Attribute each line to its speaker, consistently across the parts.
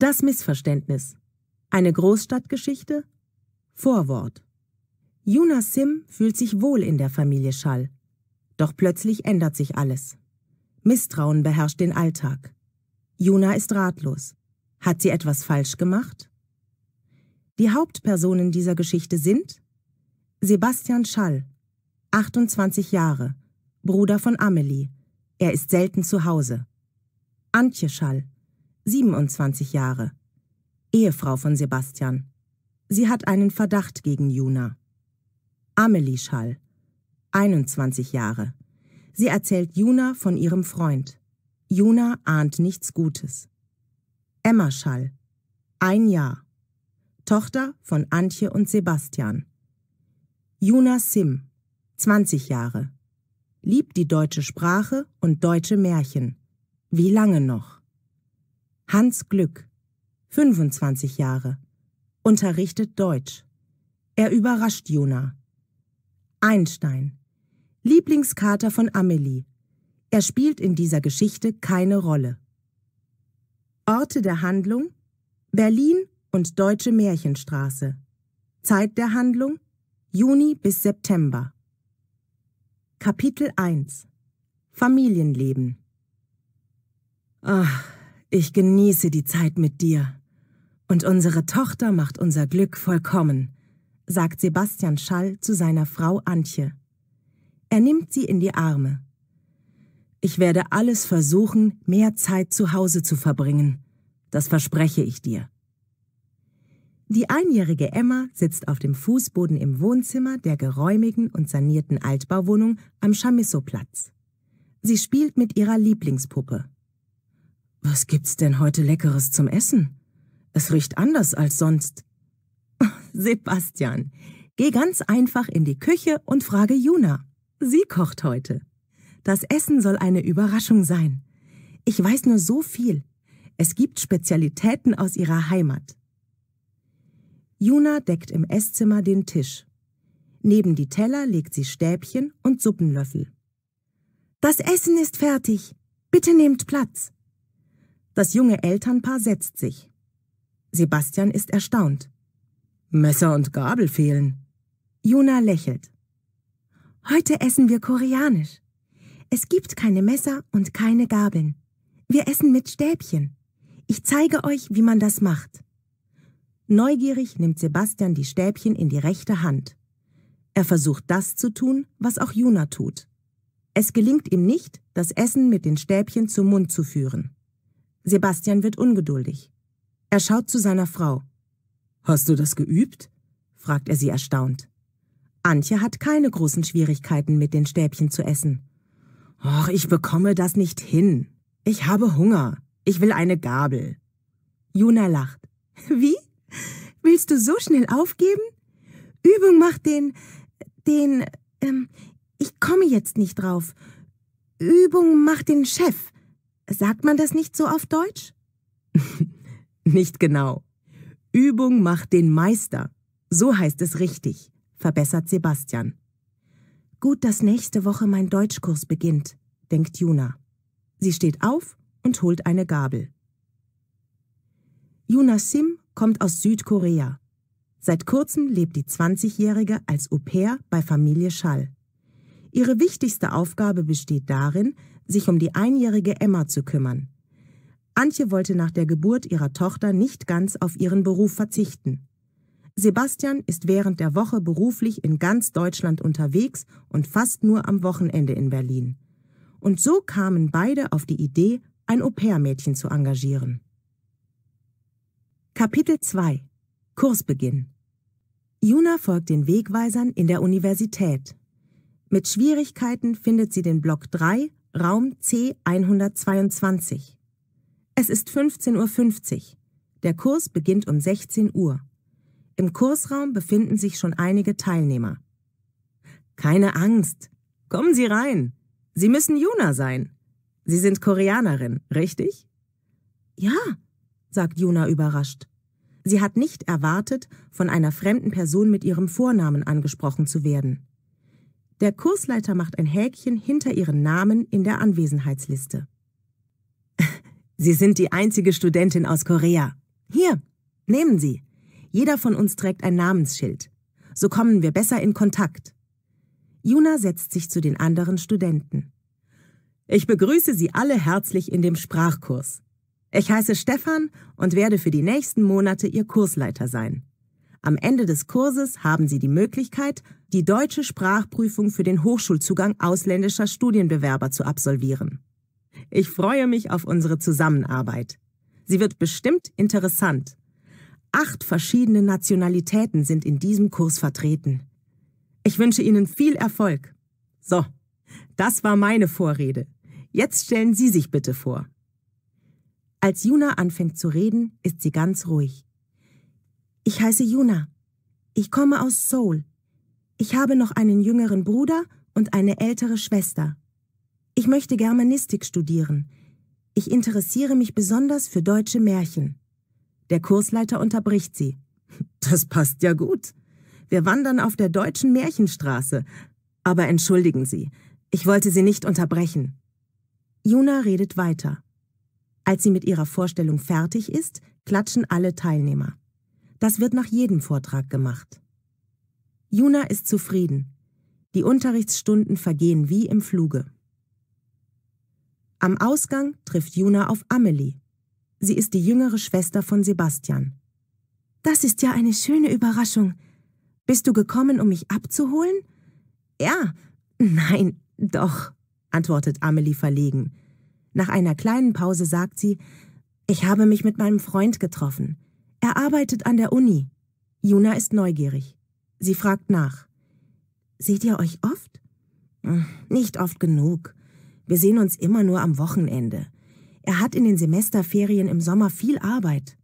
Speaker 1: Das Missverständnis. Eine Großstadtgeschichte? Vorwort. Juna Sim fühlt sich wohl in der Familie Schall. Doch plötzlich ändert sich alles. Misstrauen beherrscht den Alltag. Juna ist ratlos. Hat sie etwas falsch gemacht? Die Hauptpersonen dieser Geschichte sind Sebastian Schall, 28 Jahre, Bruder von Amelie. Er ist selten zu Hause. Antje Schall, 27 Jahre, Ehefrau von Sebastian. Sie hat einen Verdacht gegen Juna. Amelie Schall, 21 Jahre. Sie erzählt Juna von ihrem Freund. Juna ahnt nichts Gutes. Emma Schall, ein Jahr. Tochter von Antje und Sebastian. Juna Sim, 20 Jahre. Liebt die deutsche Sprache und deutsche Märchen. Wie lange noch? Hans Glück, 25 Jahre, unterrichtet Deutsch. Er überrascht Jona. Einstein, Lieblingskater von Amelie. Er spielt in dieser Geschichte keine Rolle. Orte der Handlung Berlin und Deutsche Märchenstraße. Zeit der Handlung Juni bis September. Kapitel 1 Familienleben. Ach, ich genieße die Zeit mit dir. Und unsere Tochter macht unser Glück vollkommen, sagt Sebastian Schall zu seiner Frau Antje. Er nimmt sie in die Arme. Ich werde alles versuchen, mehr Zeit zu Hause zu verbringen. Das verspreche ich dir. Die einjährige Emma sitzt auf dem Fußboden im Wohnzimmer der geräumigen und sanierten Altbauwohnung am Chamisso-Platz. Sie spielt mit ihrer Lieblingspuppe. Was gibt's denn heute Leckeres zum Essen? Es riecht anders als sonst. Sebastian, geh ganz einfach in die Küche und frage Juna. Sie kocht heute. Das Essen soll eine Überraschung sein. Ich weiß nur so viel. Es gibt Spezialitäten aus ihrer Heimat. Juna deckt im Esszimmer den Tisch. Neben die Teller legt sie Stäbchen und Suppenlöffel. Das Essen ist fertig. Bitte nehmt Platz. Das junge Elternpaar setzt sich. Sebastian ist erstaunt. Messer und Gabel fehlen. Juna lächelt. Heute essen wir koreanisch. Es gibt keine Messer und keine Gabeln. Wir essen mit Stäbchen. Ich zeige euch, wie man das macht. Neugierig nimmt Sebastian die Stäbchen in die rechte Hand. Er versucht das zu tun, was auch Juna tut. Es gelingt ihm nicht, das Essen mit den Stäbchen zum Mund zu führen. Sebastian wird ungeduldig. Er schaut zu seiner Frau. Hast du das geübt? fragt er sie erstaunt. Antje hat keine großen Schwierigkeiten mit den Stäbchen zu essen. Och, ich bekomme das nicht hin. Ich habe Hunger. Ich will eine Gabel. Juna lacht. Wie? Willst du so schnell aufgeben? Übung macht den, den, ähm, ich komme jetzt nicht drauf. Übung macht den Chef. Sagt man das nicht so auf Deutsch? nicht genau. Übung macht den Meister. So heißt es richtig, verbessert Sebastian. Gut, dass nächste Woche mein Deutschkurs beginnt, denkt Juna. Sie steht auf und holt eine Gabel. Juna Sim kommt aus Südkorea. Seit kurzem lebt die 20-Jährige als Au pair bei Familie Schall. Ihre wichtigste Aufgabe besteht darin, sich um die einjährige Emma zu kümmern. Antje wollte nach der Geburt ihrer Tochter nicht ganz auf ihren Beruf verzichten. Sebastian ist während der Woche beruflich in ganz Deutschland unterwegs und fast nur am Wochenende in Berlin. Und so kamen beide auf die Idee, ein Au-pair-Mädchen zu engagieren. Kapitel 2 Kursbeginn Juna folgt den Wegweisern in der Universität. Mit Schwierigkeiten findet sie den Block 3 Raum C122. Es ist 15.50 Uhr. Der Kurs beginnt um 16 Uhr. Im Kursraum befinden sich schon einige Teilnehmer. Keine Angst. Kommen Sie rein. Sie müssen Juna sein. Sie sind Koreanerin, richtig? Ja, sagt Juna überrascht. Sie hat nicht erwartet, von einer fremden Person mit ihrem Vornamen angesprochen zu werden. Der Kursleiter macht ein Häkchen hinter Ihren Namen in der Anwesenheitsliste. Sie sind die einzige Studentin aus Korea. Hier, nehmen Sie. Jeder von uns trägt ein Namensschild. So kommen wir besser in Kontakt. Juna setzt sich zu den anderen Studenten. Ich begrüße Sie alle herzlich in dem Sprachkurs. Ich heiße Stefan und werde für die nächsten Monate Ihr Kursleiter sein. Am Ende des Kurses haben Sie die Möglichkeit, die deutsche Sprachprüfung für den Hochschulzugang ausländischer Studienbewerber zu absolvieren. Ich freue mich auf unsere Zusammenarbeit. Sie wird bestimmt interessant. Acht verschiedene Nationalitäten sind in diesem Kurs vertreten. Ich wünsche Ihnen viel Erfolg. So, das war meine Vorrede. Jetzt stellen Sie sich bitte vor. Als Juna anfängt zu reden, ist sie ganz ruhig. Ich heiße Juna. Ich komme aus Seoul. Ich habe noch einen jüngeren Bruder und eine ältere Schwester. Ich möchte Germanistik studieren. Ich interessiere mich besonders für deutsche Märchen. Der Kursleiter unterbricht sie. Das passt ja gut. Wir wandern auf der deutschen Märchenstraße. Aber entschuldigen Sie, ich wollte Sie nicht unterbrechen. Juna redet weiter. Als sie mit ihrer Vorstellung fertig ist, klatschen alle Teilnehmer. Das wird nach jedem Vortrag gemacht. Juna ist zufrieden. Die Unterrichtsstunden vergehen wie im Fluge. Am Ausgang trifft Juna auf Amelie. Sie ist die jüngere Schwester von Sebastian. Das ist ja eine schöne Überraschung. Bist du gekommen, um mich abzuholen? Ja, nein, doch, antwortet Amelie verlegen. Nach einer kleinen Pause sagt sie, ich habe mich mit meinem Freund getroffen. Er arbeitet an der Uni. Juna ist neugierig. Sie fragt nach. Seht ihr euch oft? Hm, nicht oft genug. Wir sehen uns immer nur am Wochenende. Er hat in den Semesterferien im Sommer viel Arbeit.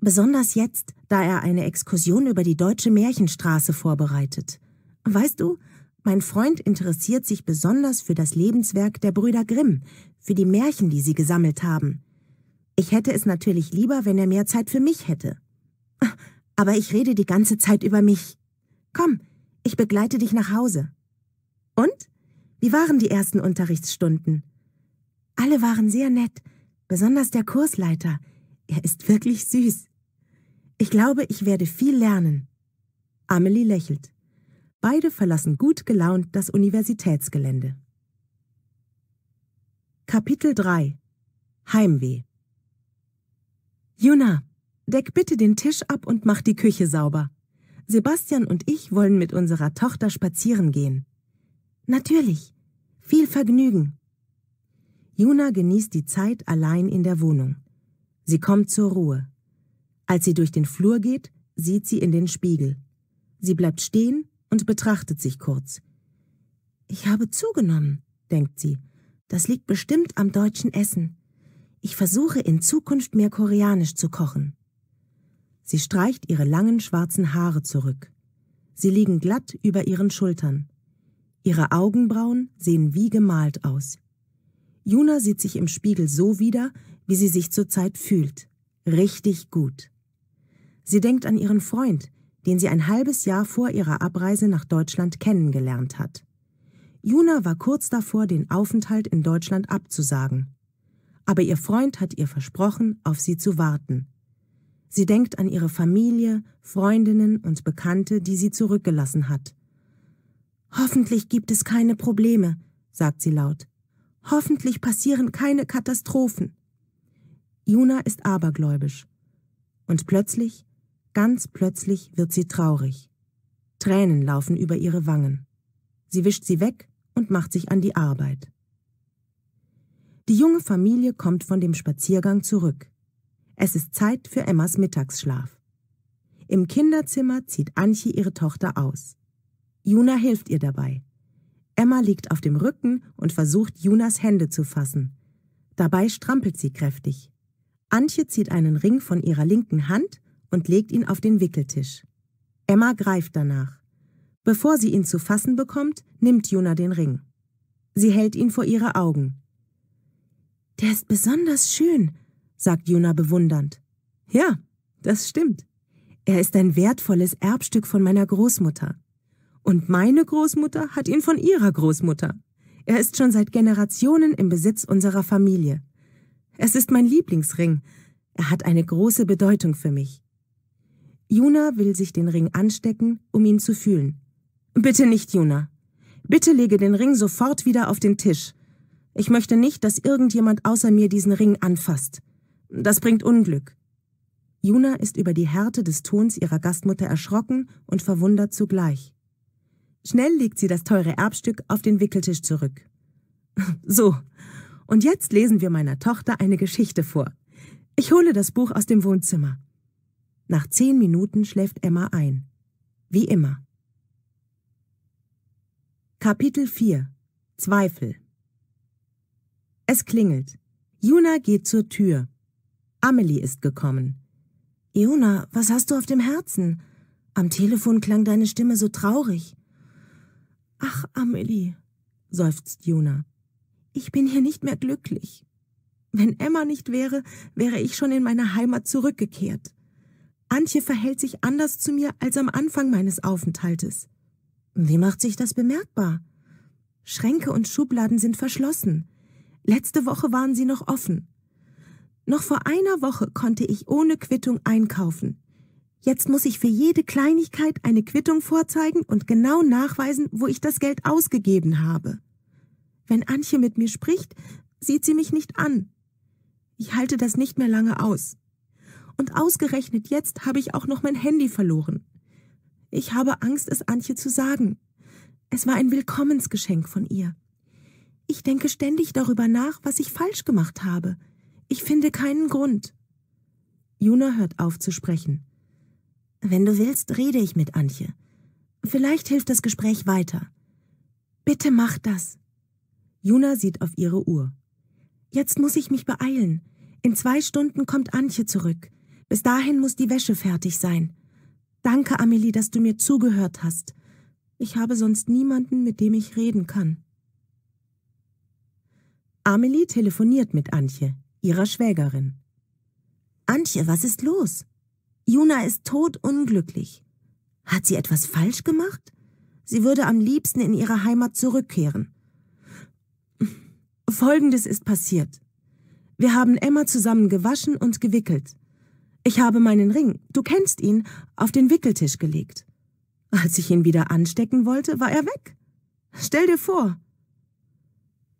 Speaker 1: Besonders jetzt, da er eine Exkursion über die deutsche Märchenstraße vorbereitet. Weißt du, mein Freund interessiert sich besonders für das Lebenswerk der Brüder Grimm, für die Märchen, die sie gesammelt haben. Ich hätte es natürlich lieber, wenn er mehr Zeit für mich hätte. Aber ich rede die ganze Zeit über mich. Komm, ich begleite dich nach Hause. Und? Wie waren die ersten Unterrichtsstunden? Alle waren sehr nett, besonders der Kursleiter. Er ist wirklich süß. Ich glaube, ich werde viel lernen. Amelie lächelt. Beide verlassen gut gelaunt das Universitätsgelände. Kapitel 3 Heimweh Juna, deck bitte den Tisch ab und mach die Küche sauber. Sebastian und ich wollen mit unserer Tochter spazieren gehen. Natürlich. Viel Vergnügen. Juna genießt die Zeit allein in der Wohnung. Sie kommt zur Ruhe. Als sie durch den Flur geht, sieht sie in den Spiegel. Sie bleibt stehen und betrachtet sich kurz. Ich habe zugenommen, denkt sie. Das liegt bestimmt am deutschen Essen. Ich versuche in Zukunft mehr koreanisch zu kochen. Sie streicht ihre langen schwarzen Haare zurück. Sie liegen glatt über ihren Schultern. Ihre Augenbrauen sehen wie gemalt aus. Juna sieht sich im Spiegel so wieder, wie sie sich zurzeit fühlt. Richtig gut. Sie denkt an ihren Freund, den sie ein halbes Jahr vor ihrer Abreise nach Deutschland kennengelernt hat. Juna war kurz davor, den Aufenthalt in Deutschland abzusagen aber ihr Freund hat ihr versprochen, auf sie zu warten. Sie denkt an ihre Familie, Freundinnen und Bekannte, die sie zurückgelassen hat. Hoffentlich gibt es keine Probleme, sagt sie laut. Hoffentlich passieren keine Katastrophen. Juna ist abergläubisch. Und plötzlich, ganz plötzlich wird sie traurig. Tränen laufen über ihre Wangen. Sie wischt sie weg und macht sich an die Arbeit. Die junge Familie kommt von dem Spaziergang zurück. Es ist Zeit für Emmas Mittagsschlaf. Im Kinderzimmer zieht Anchi ihre Tochter aus. Juna hilft ihr dabei. Emma liegt auf dem Rücken und versucht, Junas Hände zu fassen. Dabei strampelt sie kräftig. Antje zieht einen Ring von ihrer linken Hand und legt ihn auf den Wickeltisch. Emma greift danach. Bevor sie ihn zu fassen bekommt, nimmt Juna den Ring. Sie hält ihn vor ihre Augen. Der ist besonders schön, sagt Juna bewundernd. Ja, das stimmt. Er ist ein wertvolles Erbstück von meiner Großmutter. Und meine Großmutter hat ihn von ihrer Großmutter. Er ist schon seit Generationen im Besitz unserer Familie. Es ist mein Lieblingsring. Er hat eine große Bedeutung für mich. Juna will sich den Ring anstecken, um ihn zu fühlen. Bitte nicht, Juna. Bitte lege den Ring sofort wieder auf den Tisch. Ich möchte nicht, dass irgendjemand außer mir diesen Ring anfasst. Das bringt Unglück. Juna ist über die Härte des Tons ihrer Gastmutter erschrocken und verwundert zugleich. Schnell legt sie das teure Erbstück auf den Wickeltisch zurück. So, und jetzt lesen wir meiner Tochter eine Geschichte vor. Ich hole das Buch aus dem Wohnzimmer. Nach zehn Minuten schläft Emma ein. Wie immer. Kapitel 4 Zweifel es klingelt. Juna geht zur Tür. Amelie ist gekommen. Juna, was hast du auf dem Herzen? Am Telefon klang deine Stimme so traurig. Ach, Amelie, seufzt Juna. Ich bin hier nicht mehr glücklich. Wenn Emma nicht wäre, wäre ich schon in meine Heimat zurückgekehrt. Antje verhält sich anders zu mir als am Anfang meines Aufenthaltes. Wie macht sich das bemerkbar? Schränke und Schubladen sind verschlossen. Letzte Woche waren sie noch offen. Noch vor einer Woche konnte ich ohne Quittung einkaufen. Jetzt muss ich für jede Kleinigkeit eine Quittung vorzeigen und genau nachweisen, wo ich das Geld ausgegeben habe. Wenn Antje mit mir spricht, sieht sie mich nicht an. Ich halte das nicht mehr lange aus. Und ausgerechnet jetzt habe ich auch noch mein Handy verloren. Ich habe Angst, es Antje zu sagen. Es war ein Willkommensgeschenk von ihr. Ich denke ständig darüber nach, was ich falsch gemacht habe. Ich finde keinen Grund. Juna hört auf zu sprechen. Wenn du willst, rede ich mit Antje. Vielleicht hilft das Gespräch weiter. Bitte mach das. Juna sieht auf ihre Uhr. Jetzt muss ich mich beeilen. In zwei Stunden kommt Antje zurück. Bis dahin muss die Wäsche fertig sein. Danke, Amelie, dass du mir zugehört hast. Ich habe sonst niemanden, mit dem ich reden kann. Amelie telefoniert mit Antje, ihrer Schwägerin. Antje, was ist los? Juna ist todunglücklich. Hat sie etwas falsch gemacht? Sie würde am liebsten in ihre Heimat zurückkehren. Folgendes ist passiert. Wir haben Emma zusammen gewaschen und gewickelt. Ich habe meinen Ring, du kennst ihn, auf den Wickeltisch gelegt. Als ich ihn wieder anstecken wollte, war er weg. Stell dir vor.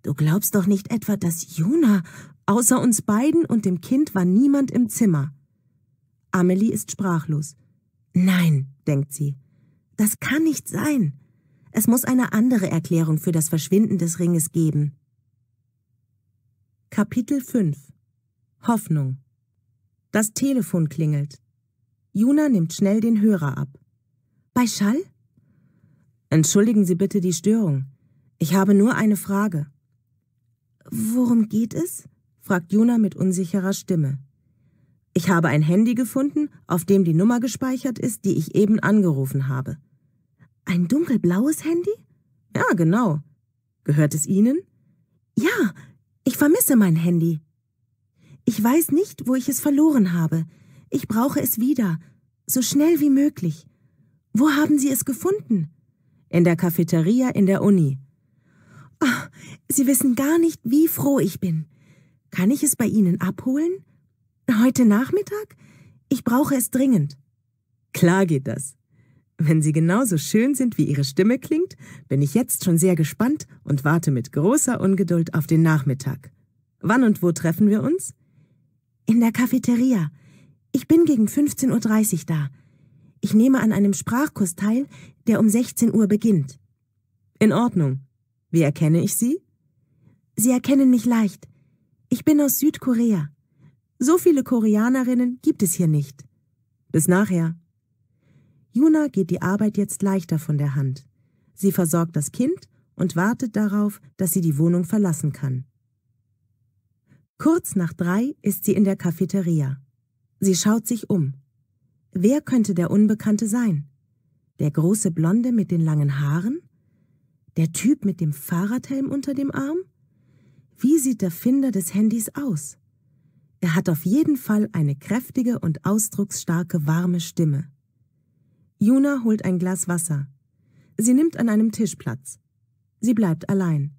Speaker 1: Du glaubst doch nicht etwa, dass Juna, außer uns beiden und dem Kind war niemand im Zimmer. Amelie ist sprachlos. Nein, denkt sie. Das kann nicht sein. Es muss eine andere Erklärung für das Verschwinden des Ringes geben. Kapitel 5 Hoffnung Das Telefon klingelt. Juna nimmt schnell den Hörer ab. Bei Schall? Entschuldigen Sie bitte die Störung. Ich habe nur eine Frage. Worum geht es? fragt Juna mit unsicherer Stimme. Ich habe ein Handy gefunden, auf dem die Nummer gespeichert ist, die ich eben angerufen habe. Ein dunkelblaues Handy? Ja, genau. Gehört es Ihnen? Ja, ich vermisse mein Handy. Ich weiß nicht, wo ich es verloren habe. Ich brauche es wieder, so schnell wie möglich. Wo haben Sie es gefunden? In der Cafeteria in der Uni, Oh, Sie wissen gar nicht, wie froh ich bin. Kann ich es bei Ihnen abholen? Heute Nachmittag? Ich brauche es dringend. Klar geht das. Wenn Sie genauso schön sind, wie Ihre Stimme klingt, bin ich jetzt schon sehr gespannt und warte mit großer Ungeduld auf den Nachmittag. Wann und wo treffen wir uns? In der Cafeteria. Ich bin gegen 15.30 Uhr da. Ich nehme an einem Sprachkurs teil, der um 16 Uhr beginnt. In Ordnung. Wie erkenne ich Sie? Sie erkennen mich leicht. Ich bin aus Südkorea. So viele Koreanerinnen gibt es hier nicht. Bis nachher. Juna geht die Arbeit jetzt leichter von der Hand. Sie versorgt das Kind und wartet darauf, dass sie die Wohnung verlassen kann. Kurz nach drei ist sie in der Cafeteria. Sie schaut sich um. Wer könnte der Unbekannte sein? Der große Blonde mit den langen Haaren? Der Typ mit dem Fahrradhelm unter dem Arm? Wie sieht der Finder des Handys aus? Er hat auf jeden Fall eine kräftige und ausdrucksstarke warme Stimme. Juna holt ein Glas Wasser. Sie nimmt an einem Tisch Platz. Sie bleibt allein.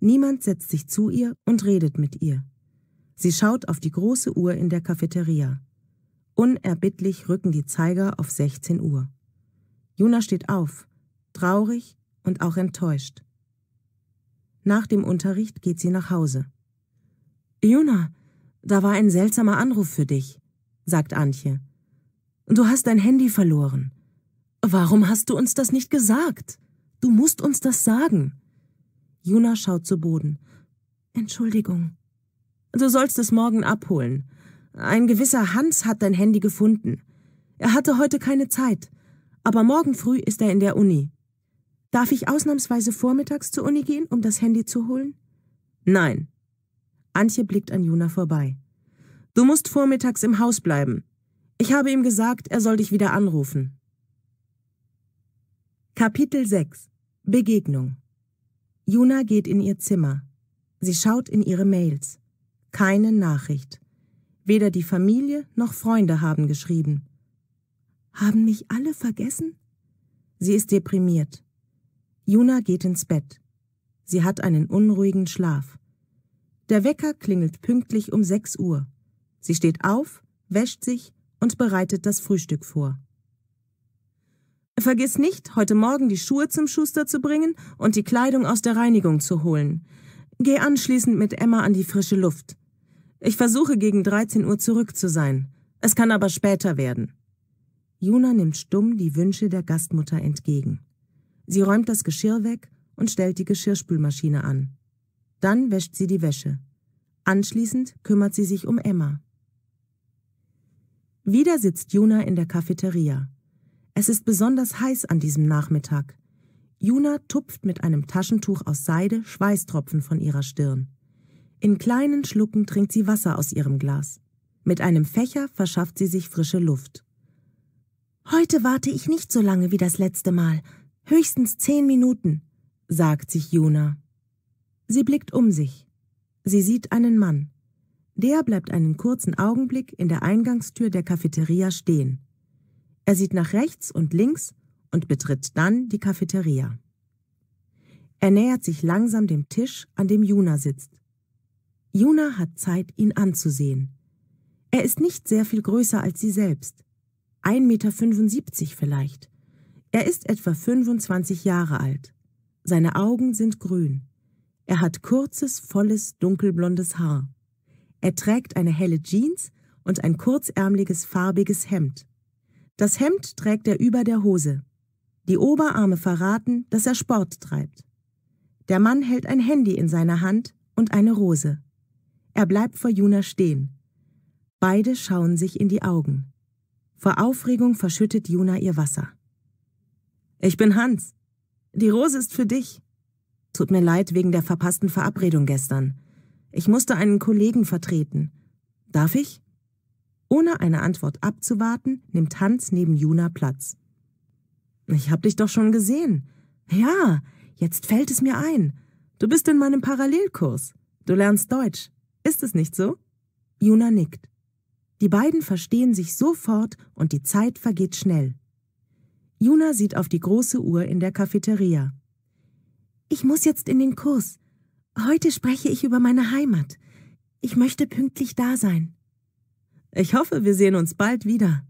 Speaker 1: Niemand setzt sich zu ihr und redet mit ihr. Sie schaut auf die große Uhr in der Cafeteria. Unerbittlich rücken die Zeiger auf 16 Uhr. Juna steht auf, traurig und auch enttäuscht. Nach dem Unterricht geht sie nach Hause. Juna, da war ein seltsamer Anruf für dich, sagt Antje. Du hast dein Handy verloren. Warum hast du uns das nicht gesagt? Du musst uns das sagen. Juna schaut zu Boden. Entschuldigung. Du sollst es morgen abholen. Ein gewisser Hans hat dein Handy gefunden. Er hatte heute keine Zeit, aber morgen früh ist er in der Uni. Darf ich ausnahmsweise vormittags zur Uni gehen, um das Handy zu holen? Nein. Antje blickt an Juna vorbei. Du musst vormittags im Haus bleiben. Ich habe ihm gesagt, er soll dich wieder anrufen. Kapitel 6 Begegnung Juna geht in ihr Zimmer. Sie schaut in ihre Mails. Keine Nachricht. Weder die Familie noch Freunde haben geschrieben. Haben mich alle vergessen? Sie ist deprimiert. Juna geht ins Bett. Sie hat einen unruhigen Schlaf. Der Wecker klingelt pünktlich um 6 Uhr. Sie steht auf, wäscht sich und bereitet das Frühstück vor. Vergiss nicht, heute Morgen die Schuhe zum Schuster zu bringen und die Kleidung aus der Reinigung zu holen. Geh anschließend mit Emma an die frische Luft. Ich versuche gegen 13 Uhr zurück zu sein. Es kann aber später werden. Juna nimmt stumm die Wünsche der Gastmutter entgegen. Sie räumt das Geschirr weg und stellt die Geschirrspülmaschine an. Dann wäscht sie die Wäsche. Anschließend kümmert sie sich um Emma. Wieder sitzt Juna in der Cafeteria. Es ist besonders heiß an diesem Nachmittag. Juna tupft mit einem Taschentuch aus Seide Schweißtropfen von ihrer Stirn. In kleinen Schlucken trinkt sie Wasser aus ihrem Glas. Mit einem Fächer verschafft sie sich frische Luft. Heute warte ich nicht so lange wie das letzte Mal, Höchstens zehn Minuten, sagt sich Juna. Sie blickt um sich. Sie sieht einen Mann. Der bleibt einen kurzen Augenblick in der Eingangstür der Cafeteria stehen. Er sieht nach rechts und links und betritt dann die Cafeteria. Er nähert sich langsam dem Tisch, an dem Juna sitzt. Juna hat Zeit, ihn anzusehen. Er ist nicht sehr viel größer als sie selbst. 1,75 Meter vielleicht. Er ist etwa 25 Jahre alt. Seine Augen sind grün. Er hat kurzes, volles, dunkelblondes Haar. Er trägt eine helle Jeans und ein kurzärmliches, farbiges Hemd. Das Hemd trägt er über der Hose. Die Oberarme verraten, dass er Sport treibt. Der Mann hält ein Handy in seiner Hand und eine Rose. Er bleibt vor Juna stehen. Beide schauen sich in die Augen. Vor Aufregung verschüttet Juna ihr Wasser. Ich bin Hans. Die Rose ist für dich. Tut mir leid wegen der verpassten Verabredung gestern. Ich musste einen Kollegen vertreten. Darf ich? Ohne eine Antwort abzuwarten, nimmt Hans neben Juna Platz. Ich hab dich doch schon gesehen. Ja, jetzt fällt es mir ein. Du bist in meinem Parallelkurs. Du lernst Deutsch. Ist es nicht so? Juna nickt. Die beiden verstehen sich sofort und die Zeit vergeht schnell. Juna sieht auf die große Uhr in der Cafeteria. Ich muss jetzt in den Kurs. Heute spreche ich über meine Heimat. Ich möchte pünktlich da sein. Ich hoffe, wir sehen uns bald wieder.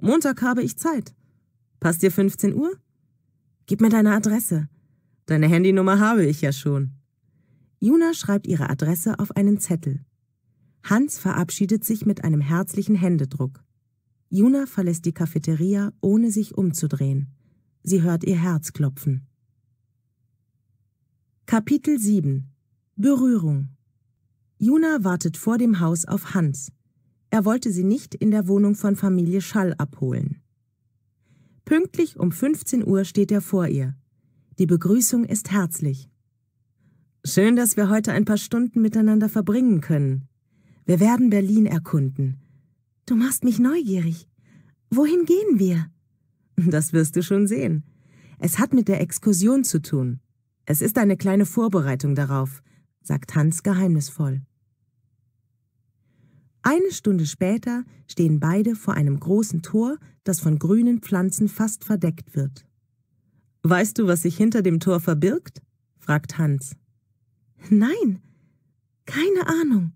Speaker 1: Montag habe ich Zeit. Passt dir 15 Uhr? Gib mir deine Adresse. Deine Handynummer habe ich ja schon. Juna schreibt ihre Adresse auf einen Zettel. Hans verabschiedet sich mit einem herzlichen Händedruck. Juna verlässt die Cafeteria, ohne sich umzudrehen. Sie hört ihr Herz klopfen. Kapitel 7 Berührung Juna wartet vor dem Haus auf Hans. Er wollte sie nicht in der Wohnung von Familie Schall abholen. Pünktlich um 15 Uhr steht er vor ihr. Die Begrüßung ist herzlich. Schön, dass wir heute ein paar Stunden miteinander verbringen können. Wir werden Berlin erkunden. Du machst mich neugierig. Wohin gehen wir? Das wirst du schon sehen. Es hat mit der Exkursion zu tun. Es ist eine kleine Vorbereitung darauf, sagt Hans geheimnisvoll. Eine Stunde später stehen beide vor einem großen Tor, das von grünen Pflanzen fast verdeckt wird. Weißt du, was sich hinter dem Tor verbirgt? fragt Hans. Nein, keine Ahnung.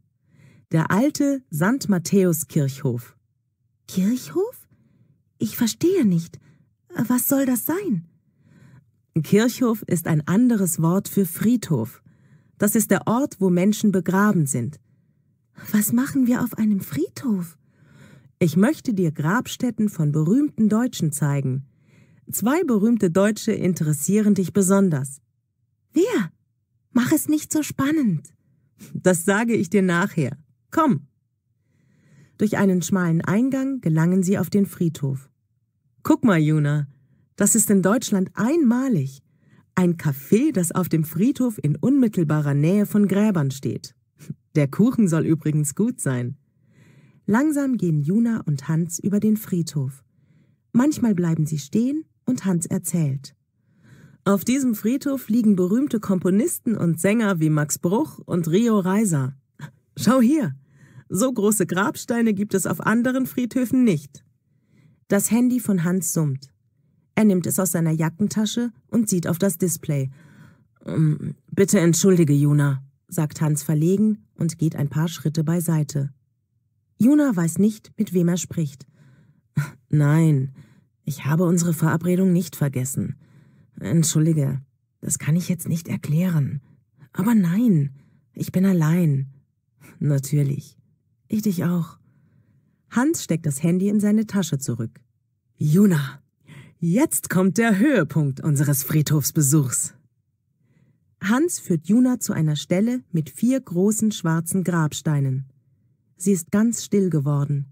Speaker 1: Der alte St. Matthäus-Kirchhof. Kirchhof? Ich verstehe nicht. Was soll das sein? Kirchhof ist ein anderes Wort für Friedhof. Das ist der Ort, wo Menschen begraben sind. Was machen wir auf einem Friedhof? Ich möchte dir Grabstätten von berühmten Deutschen zeigen. Zwei berühmte Deutsche interessieren dich besonders. Wer? Mach es nicht so spannend. Das sage ich dir nachher. Komm! Durch einen schmalen Eingang gelangen sie auf den Friedhof. Guck mal, Juna, das ist in Deutschland einmalig. Ein Café, das auf dem Friedhof in unmittelbarer Nähe von Gräbern steht. Der Kuchen soll übrigens gut sein. Langsam gehen Juna und Hans über den Friedhof. Manchmal bleiben sie stehen und Hans erzählt. Auf diesem Friedhof liegen berühmte Komponisten und Sänger wie Max Bruch und Rio Reiser. Schau hier, so große Grabsteine gibt es auf anderen Friedhöfen nicht. Das Handy von Hans summt. Er nimmt es aus seiner Jackentasche und sieht auf das Display. Ähm, bitte entschuldige, Juna, sagt Hans verlegen und geht ein paar Schritte beiseite. Juna weiß nicht, mit wem er spricht. Nein, ich habe unsere Verabredung nicht vergessen. Entschuldige, das kann ich jetzt nicht erklären. Aber nein, ich bin allein. Natürlich. Ich dich auch. Hans steckt das Handy in seine Tasche zurück. Juna, jetzt kommt der Höhepunkt unseres Friedhofsbesuchs. Hans führt Juna zu einer Stelle mit vier großen schwarzen Grabsteinen. Sie ist ganz still geworden.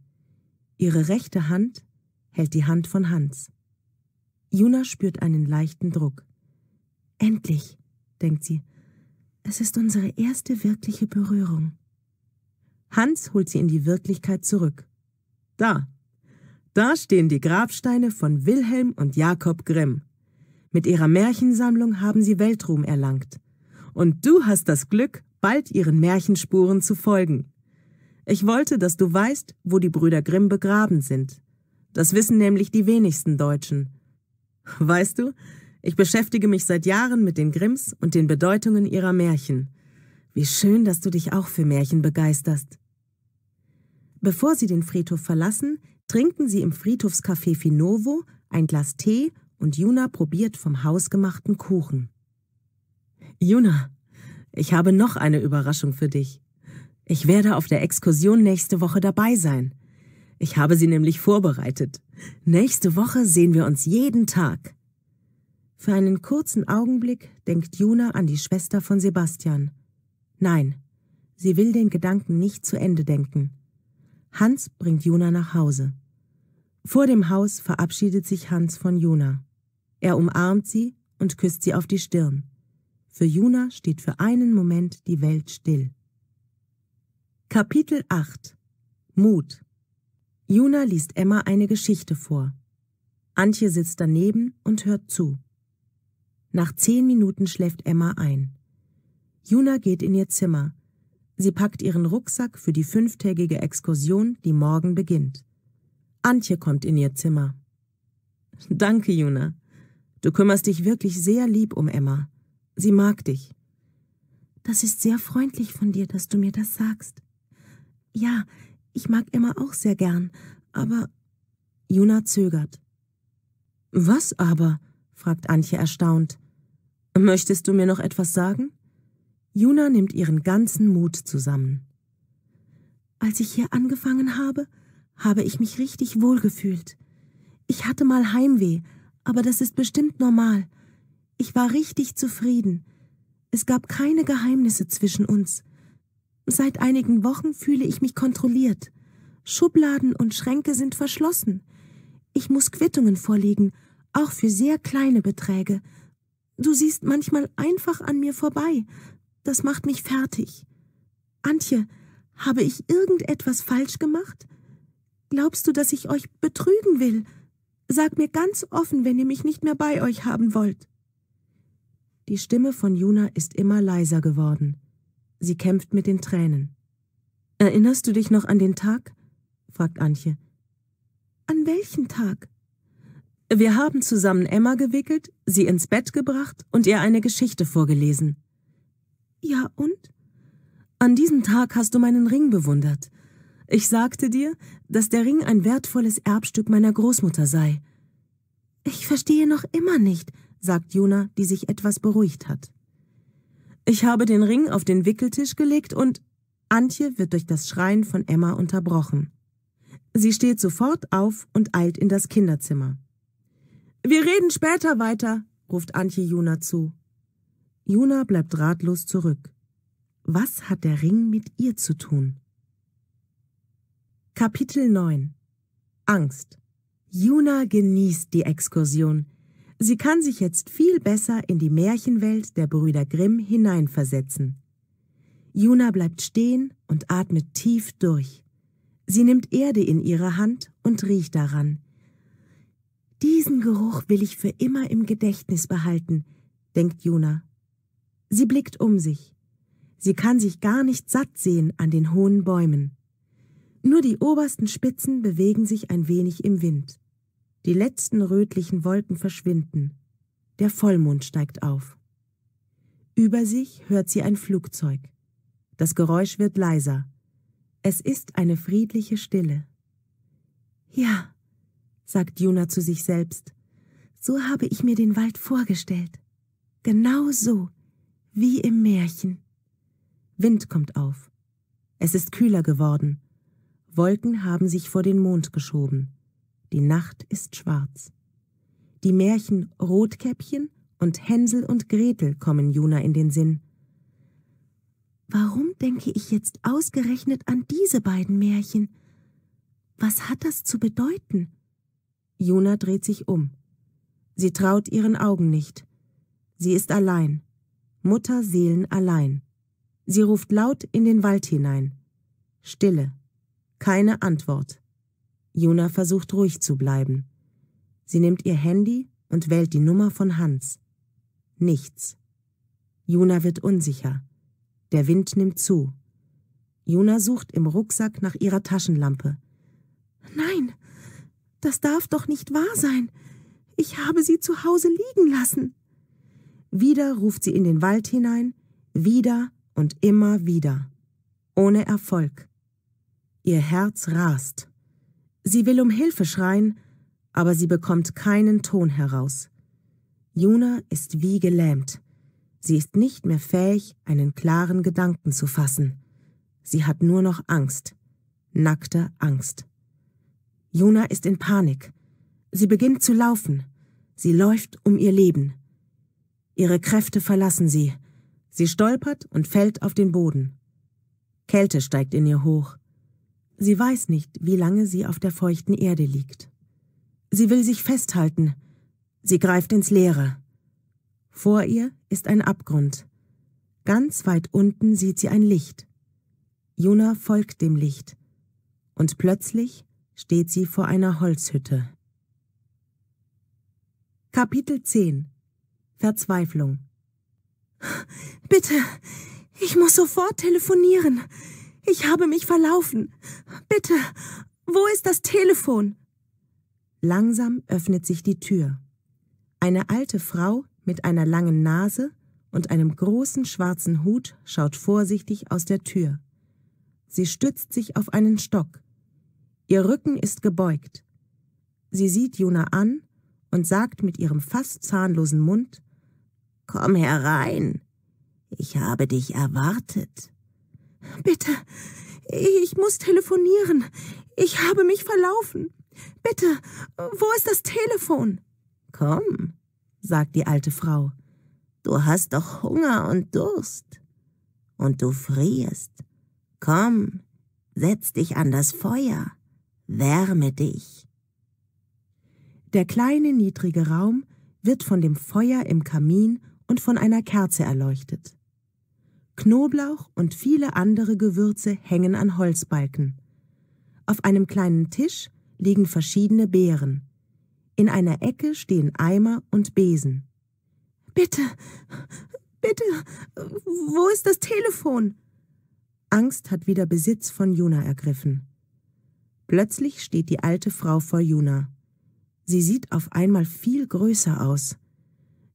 Speaker 1: Ihre rechte Hand hält die Hand von Hans. Juna spürt einen leichten Druck. Endlich, denkt sie, es ist unsere erste wirkliche Berührung. Hans holt sie in die Wirklichkeit zurück. Da. Da stehen die Grabsteine von Wilhelm und Jakob Grimm. Mit ihrer Märchensammlung haben sie Weltruhm erlangt. Und du hast das Glück, bald ihren Märchenspuren zu folgen. Ich wollte, dass du weißt, wo die Brüder Grimm begraben sind. Das wissen nämlich die wenigsten Deutschen. Weißt du, ich beschäftige mich seit Jahren mit den Grimms und den Bedeutungen ihrer Märchen. Wie schön, dass du dich auch für Märchen begeisterst. Bevor Sie den Friedhof verlassen, trinken Sie im Friedhofscafé Finovo ein Glas Tee und Juna probiert vom hausgemachten Kuchen. Juna, ich habe noch eine Überraschung für dich. Ich werde auf der Exkursion nächste Woche dabei sein. Ich habe sie nämlich vorbereitet. Nächste Woche sehen wir uns jeden Tag. Für einen kurzen Augenblick denkt Juna an die Schwester von Sebastian. Nein, sie will den Gedanken nicht zu Ende denken. Hans bringt Jona nach Hause. Vor dem Haus verabschiedet sich Hans von Jona. Er umarmt sie und küsst sie auf die Stirn. Für Juna steht für einen Moment die Welt still. Kapitel 8 Mut Juna liest Emma eine Geschichte vor. Antje sitzt daneben und hört zu. Nach zehn Minuten schläft Emma ein. Juna geht in ihr Zimmer. Sie packt ihren Rucksack für die fünftägige Exkursion, die morgen beginnt. Antje kommt in ihr Zimmer. Danke, Juna. Du kümmerst dich wirklich sehr lieb um Emma. Sie mag dich. Das ist sehr freundlich von dir, dass du mir das sagst. Ja, ich mag Emma auch sehr gern, aber. Juna zögert. Was aber? fragt Antje erstaunt. Möchtest du mir noch etwas sagen? Juna nimmt ihren ganzen Mut zusammen. Als ich hier angefangen habe, habe ich mich richtig wohlgefühlt. Ich hatte mal Heimweh, aber das ist bestimmt normal. Ich war richtig zufrieden. Es gab keine Geheimnisse zwischen uns. Seit einigen Wochen fühle ich mich kontrolliert. Schubladen und Schränke sind verschlossen. Ich muss Quittungen vorlegen, auch für sehr kleine Beträge. Du siehst manchmal einfach an mir vorbei, das macht mich fertig. Antje, habe ich irgendetwas falsch gemacht? Glaubst du, dass ich euch betrügen will? Sag mir ganz offen, wenn ihr mich nicht mehr bei euch haben wollt. Die Stimme von Juna ist immer leiser geworden. Sie kämpft mit den Tränen. Erinnerst du dich noch an den Tag? fragt Antje. An welchen Tag? Wir haben zusammen Emma gewickelt, sie ins Bett gebracht und ihr eine Geschichte vorgelesen. Ja, und? An diesem Tag hast du meinen Ring bewundert. Ich sagte dir, dass der Ring ein wertvolles Erbstück meiner Großmutter sei. Ich verstehe noch immer nicht, sagt Juna, die sich etwas beruhigt hat. Ich habe den Ring auf den Wickeltisch gelegt und Antje wird durch das Schreien von Emma unterbrochen. Sie steht sofort auf und eilt in das Kinderzimmer. Wir reden später weiter, ruft Antje Juna zu. Juna bleibt ratlos zurück. Was hat der Ring mit ihr zu tun? Kapitel 9 Angst Juna genießt die Exkursion. Sie kann sich jetzt viel besser in die Märchenwelt der Brüder Grimm hineinversetzen. Juna bleibt stehen und atmet tief durch. Sie nimmt Erde in ihre Hand und riecht daran. Diesen Geruch will ich für immer im Gedächtnis behalten, denkt Juna Sie blickt um sich. Sie kann sich gar nicht satt sehen an den hohen Bäumen. Nur die obersten Spitzen bewegen sich ein wenig im Wind. Die letzten rötlichen Wolken verschwinden. Der Vollmond steigt auf. Über sich hört sie ein Flugzeug. Das Geräusch wird leiser. Es ist eine friedliche Stille. Ja, sagt Juna zu sich selbst, so habe ich mir den Wald vorgestellt. Genau so, wie im Märchen. Wind kommt auf. Es ist kühler geworden. Wolken haben sich vor den Mond geschoben. Die Nacht ist schwarz. Die Märchen Rotkäppchen und Hänsel und Gretel kommen Juna in den Sinn. Warum denke ich jetzt ausgerechnet an diese beiden Märchen? Was hat das zu bedeuten? Juna dreht sich um. Sie traut ihren Augen nicht. Sie ist allein. Mutter Seelen allein. Sie ruft laut in den Wald hinein. Stille. Keine Antwort. Juna versucht ruhig zu bleiben. Sie nimmt ihr Handy und wählt die Nummer von Hans. Nichts. Juna wird unsicher. Der Wind nimmt zu. Juna sucht im Rucksack nach ihrer Taschenlampe. Nein, das darf doch nicht wahr sein. Ich habe sie zu Hause liegen lassen. Wieder ruft sie in den Wald hinein, wieder und immer wieder. Ohne Erfolg. Ihr Herz rast. Sie will um Hilfe schreien, aber sie bekommt keinen Ton heraus. Juna ist wie gelähmt. Sie ist nicht mehr fähig, einen klaren Gedanken zu fassen. Sie hat nur noch Angst. Nackte Angst. Juna ist in Panik. Sie beginnt zu laufen. Sie läuft um ihr Leben. Ihre Kräfte verlassen sie. Sie stolpert und fällt auf den Boden. Kälte steigt in ihr hoch. Sie weiß nicht, wie lange sie auf der feuchten Erde liegt. Sie will sich festhalten. Sie greift ins Leere. Vor ihr ist ein Abgrund. Ganz weit unten sieht sie ein Licht. Juna folgt dem Licht. Und plötzlich steht sie vor einer Holzhütte. Kapitel 10 Verzweiflung. Bitte, ich muss sofort telefonieren. Ich habe mich verlaufen. Bitte, wo ist das Telefon? Langsam öffnet sich die Tür. Eine alte Frau mit einer langen Nase und einem großen schwarzen Hut schaut vorsichtig aus der Tür. Sie stützt sich auf einen Stock. Ihr Rücken ist gebeugt. Sie sieht Juna an und sagt mit ihrem fast zahnlosen Mund Komm herein. Ich habe dich erwartet. Bitte, ich muss telefonieren. Ich habe mich verlaufen. Bitte, wo ist das Telefon? Komm, sagt die alte Frau. Du hast doch Hunger und Durst. Und du frierst. Komm, setz dich an das Feuer. Wärme dich. Der kleine niedrige Raum wird von dem Feuer im Kamin und von einer Kerze erleuchtet. Knoblauch und viele andere Gewürze hängen an Holzbalken. Auf einem kleinen Tisch liegen verschiedene Beeren. In einer Ecke stehen Eimer und Besen. Bitte, bitte, wo ist das Telefon? Angst hat wieder Besitz von Juna ergriffen. Plötzlich steht die alte Frau vor Juna. Sie sieht auf einmal viel größer aus.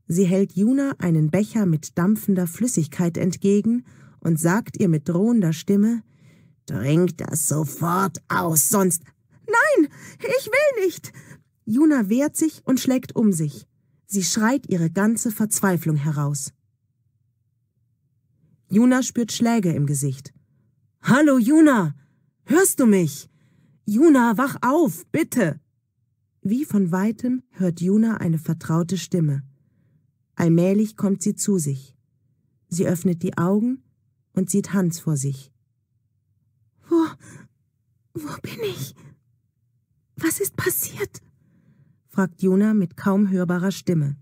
Speaker 1: Sie hält Juna einen Becher mit dampfender Flüssigkeit entgegen und sagt ihr mit drohender Stimme Trink das sofort aus, sonst. Nein, ich will nicht. Juna wehrt sich und schlägt um sich. Sie schreit ihre ganze Verzweiflung heraus. Juna spürt Schläge im Gesicht. Hallo, Juna! Hörst du mich? Juna, wach auf, bitte! Wie von weitem hört Juna eine vertraute Stimme. Allmählich kommt sie zu sich. Sie öffnet die Augen und sieht Hans vor sich. Wo, wo bin ich? Was ist passiert? fragt Juna mit kaum hörbarer Stimme.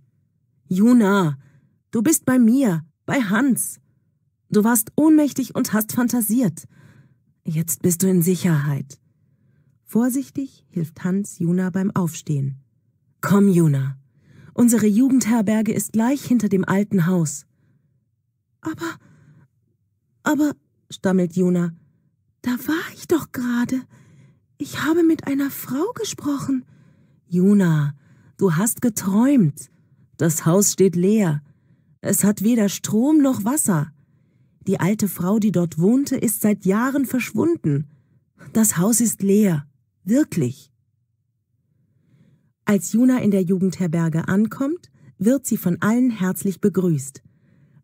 Speaker 1: Juna, du bist bei mir, bei Hans. Du warst ohnmächtig und hast fantasiert. Jetzt bist du in Sicherheit. Vorsichtig hilft Hans Juna beim Aufstehen. Komm, Juna. Unsere Jugendherberge ist gleich hinter dem alten Haus. Aber, aber, stammelt Juna, da war ich doch gerade. Ich habe mit einer Frau gesprochen. Juna, du hast geträumt. Das Haus steht leer. Es hat weder Strom noch Wasser. Die alte Frau, die dort wohnte, ist seit Jahren verschwunden. Das Haus ist leer. Wirklich. Als Juna in der Jugendherberge ankommt, wird sie von allen herzlich begrüßt.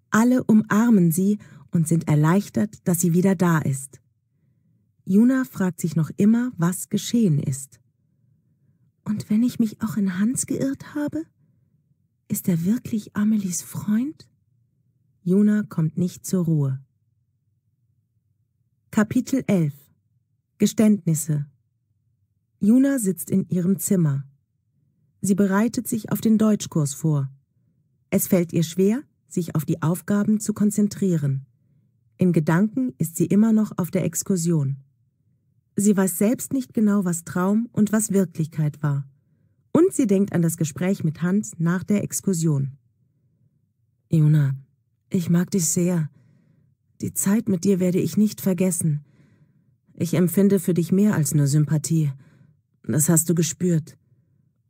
Speaker 1: Alle umarmen sie und sind erleichtert, dass sie wieder da ist. Juna fragt sich noch immer, was geschehen ist. Und wenn ich mich auch in Hans geirrt habe? Ist er wirklich Amelies Freund? Juna kommt nicht zur Ruhe. Kapitel 11 Geständnisse Juna sitzt in ihrem Zimmer. Sie bereitet sich auf den Deutschkurs vor. Es fällt ihr schwer, sich auf die Aufgaben zu konzentrieren. In Gedanken ist sie immer noch auf der Exkursion. Sie weiß selbst nicht genau, was Traum und was Wirklichkeit war. Und sie denkt an das Gespräch mit Hans nach der Exkursion. Jona, ich mag dich sehr. Die Zeit mit dir werde ich nicht vergessen. Ich empfinde für dich mehr als nur Sympathie. Das hast du gespürt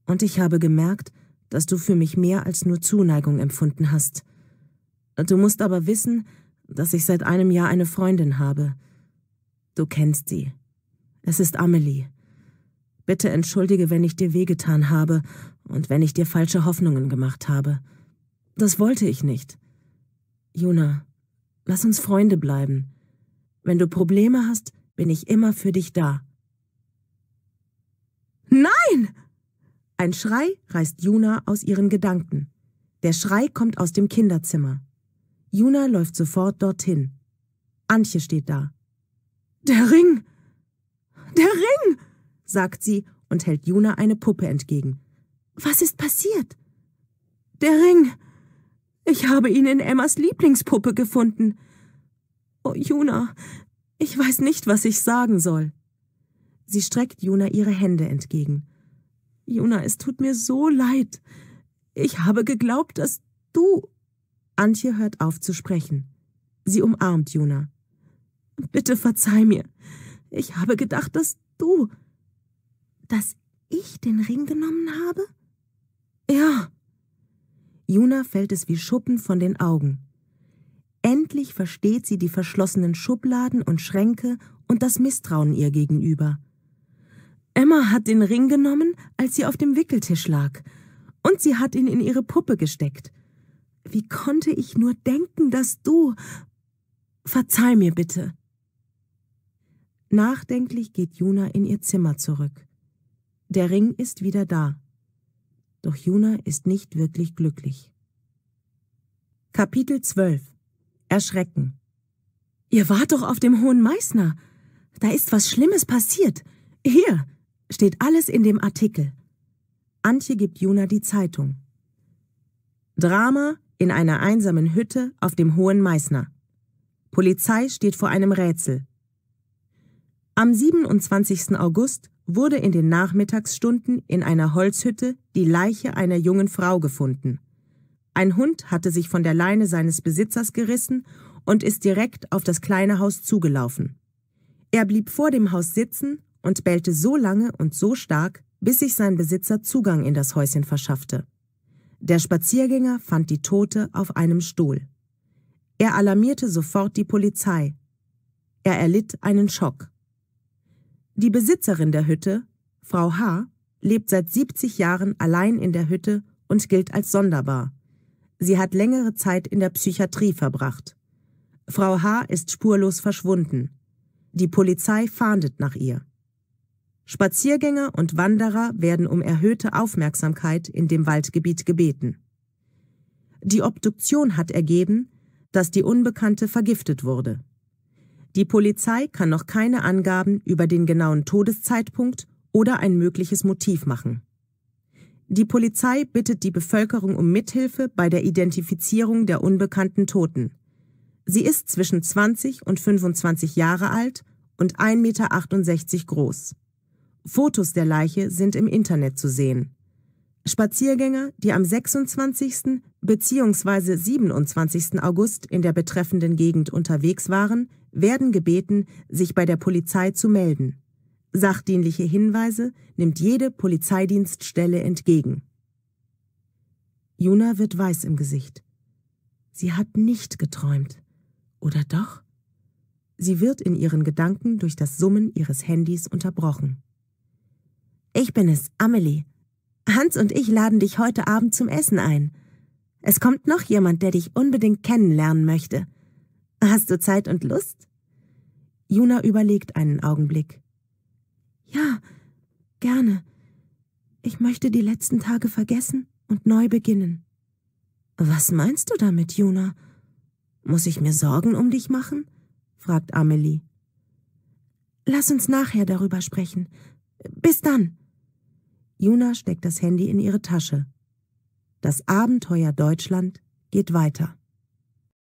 Speaker 1: und ich habe gemerkt, dass du für mich mehr als nur Zuneigung empfunden hast. Du musst aber wissen, dass ich seit einem Jahr eine Freundin habe. Du kennst sie. Es ist Amelie. Bitte entschuldige, wenn ich dir wehgetan habe und wenn ich dir falsche Hoffnungen gemacht habe. Das wollte ich nicht. Juna, lass uns Freunde bleiben. Wenn du Probleme hast, bin ich immer für dich da. Nein! Ein Schrei reißt Juna aus ihren Gedanken. Der Schrei kommt aus dem Kinderzimmer. Juna läuft sofort dorthin. Antje steht da. Der Ring! Der Ring! sagt sie und hält Juna eine Puppe entgegen. Was ist passiert? Der Ring! Ich habe ihn in Emmas Lieblingspuppe gefunden. Oh, Juna, ich weiß nicht, was ich sagen soll. Sie streckt Juna ihre Hände entgegen. Juna, es tut mir so leid. Ich habe geglaubt, dass du. Antje hört auf zu sprechen. Sie umarmt Juna. Bitte verzeih mir. Ich habe gedacht, dass du. Dass ich den Ring genommen habe? Ja. Juna fällt es wie Schuppen von den Augen. Endlich versteht sie die verschlossenen Schubladen und Schränke und das Misstrauen ihr gegenüber. Emma hat den Ring genommen, als sie auf dem Wickeltisch lag. Und sie hat ihn in ihre Puppe gesteckt. Wie konnte ich nur denken, dass du... Verzeih mir bitte. Nachdenklich geht Juna in ihr Zimmer zurück. Der Ring ist wieder da. Doch Juna ist nicht wirklich glücklich. Kapitel 12 Erschrecken Ihr wart doch auf dem Hohen Meißner. Da ist was Schlimmes passiert. Hier, Steht alles in dem Artikel. Antje gibt Juna die Zeitung. Drama in einer einsamen Hütte auf dem Hohen Meißner. Polizei steht vor einem Rätsel. Am 27. August wurde in den Nachmittagsstunden in einer Holzhütte die Leiche einer jungen Frau gefunden. Ein Hund hatte sich von der Leine seines Besitzers gerissen und ist direkt auf das kleine Haus zugelaufen. Er blieb vor dem Haus sitzen und bellte so lange und so stark, bis sich sein Besitzer Zugang in das Häuschen verschaffte. Der Spaziergänger fand die Tote auf einem Stuhl. Er alarmierte sofort die Polizei. Er erlitt einen Schock. Die Besitzerin der Hütte, Frau H., lebt seit 70 Jahren allein in der Hütte und gilt als sonderbar. Sie hat längere Zeit in der Psychiatrie verbracht. Frau H. ist spurlos verschwunden. Die Polizei fahndet nach ihr. Spaziergänger und Wanderer werden um erhöhte Aufmerksamkeit in dem Waldgebiet gebeten. Die Obduktion hat ergeben, dass die Unbekannte vergiftet wurde. Die Polizei kann noch keine Angaben über den genauen Todeszeitpunkt oder ein mögliches Motiv machen. Die Polizei bittet die Bevölkerung um Mithilfe bei der Identifizierung der unbekannten Toten. Sie ist zwischen 20 und 25 Jahre alt und 1,68 Meter groß. Fotos der Leiche sind im Internet zu sehen. Spaziergänger, die am 26. bzw. 27. August in der betreffenden Gegend unterwegs waren, werden gebeten, sich bei der Polizei zu melden. Sachdienliche Hinweise nimmt jede Polizeidienststelle entgegen. Juna wird weiß im Gesicht. Sie hat nicht geträumt. Oder doch? Sie wird in ihren Gedanken durch das Summen ihres Handys unterbrochen. Ich bin es, Amelie. Hans und ich laden dich heute Abend zum Essen ein. Es kommt noch jemand, der dich unbedingt kennenlernen möchte. Hast du Zeit und Lust? Juna überlegt einen Augenblick. Ja, gerne. Ich möchte die letzten Tage vergessen und neu beginnen. Was meinst du damit, Juna? Muss ich mir Sorgen um dich machen? fragt Amelie. Lass uns nachher darüber sprechen. Bis dann. Juna steckt das Handy in ihre Tasche. Das Abenteuer Deutschland geht weiter.